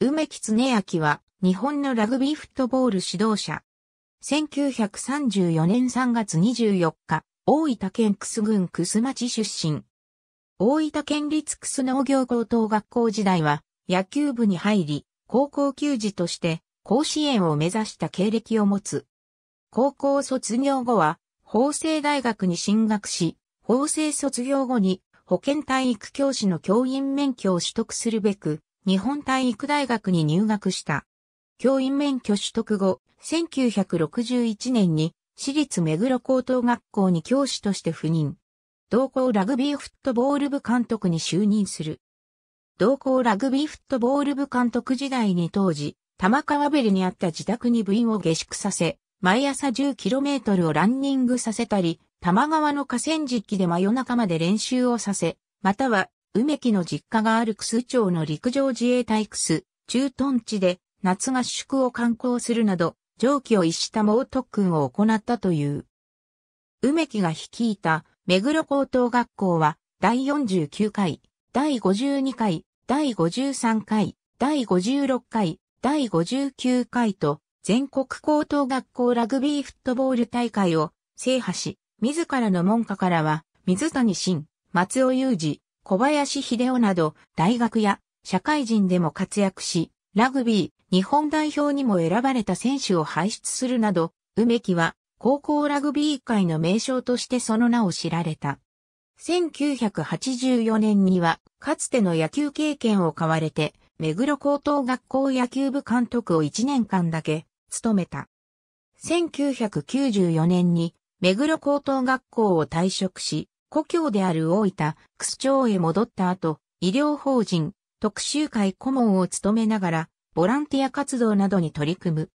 梅木恒明は、日本のラグビーフットボール指導者。1934年3月24日、大分県楠郡楠町出身。大分県立楠農業高等学校時代は、野球部に入り、高校球児として、甲子園を目指した経歴を持つ。高校卒業後は、法政大学に進学し、法政卒業後に、保健体育教師の教員免許を取得するべく、日本体育大学に入学した。教員免許取得後、1961年に私立目黒高等学校に教師として赴任。同校ラグビーフットボール部監督に就任する。同校ラグビーフットボール部監督時代に当時、玉川ベルにあった自宅に部員を下宿させ、毎朝 10km をランニングさせたり、玉川の河川敷で真夜中まで練習をさせ、または梅木の実家がある楠町の陸上自衛隊楠、駐屯地で夏合宿を観光するなど、蒸気を逸した猛特訓を行ったという。梅木が率いた目黒高等学校は、第49回、第52回、第53回、第56回、第59回と、全国高等学校ラグビーフットボール大会を制覇し、自らの門下からは、水谷慎、松尾雄二、小林秀夫など大学や社会人でも活躍し、ラグビー、日本代表にも選ばれた選手を輩出するなど、梅木は高校ラグビー界の名称としてその名を知られた。1984年には、かつての野球経験を買われて、目黒高等学校野球部監督を1年間だけ務めた。1994年に目黒高等学校を退職し、故郷である大分、区町へ戻った後、医療法人、特集会顧問を務めながら、ボランティア活動などに取り組む。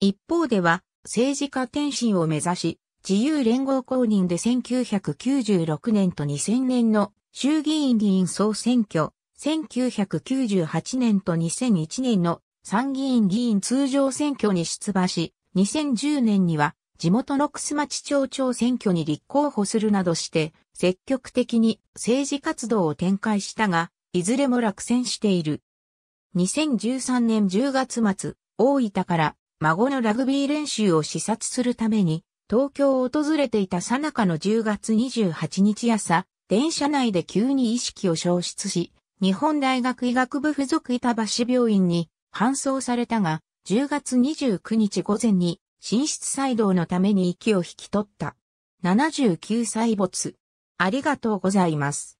一方では、政治家転身を目指し、自由連合公認で1996年と2000年の衆議院議員総選挙、1998年と2001年の参議院議員通常選挙に出馬し、2010年には地元の楠町町長選挙に立候補するなどして、積極的に政治活動を展開したが、いずれも落選している。2013年10月末、大分から孫のラグビー練習を視察するために、東京を訪れていたさなかの10月28日朝、電車内で急に意識を消失し、日本大学医学部附属板橋病院に搬送されたが、10月29日午前に寝室細動のために息を引き取った。79歳没。ありがとうございます。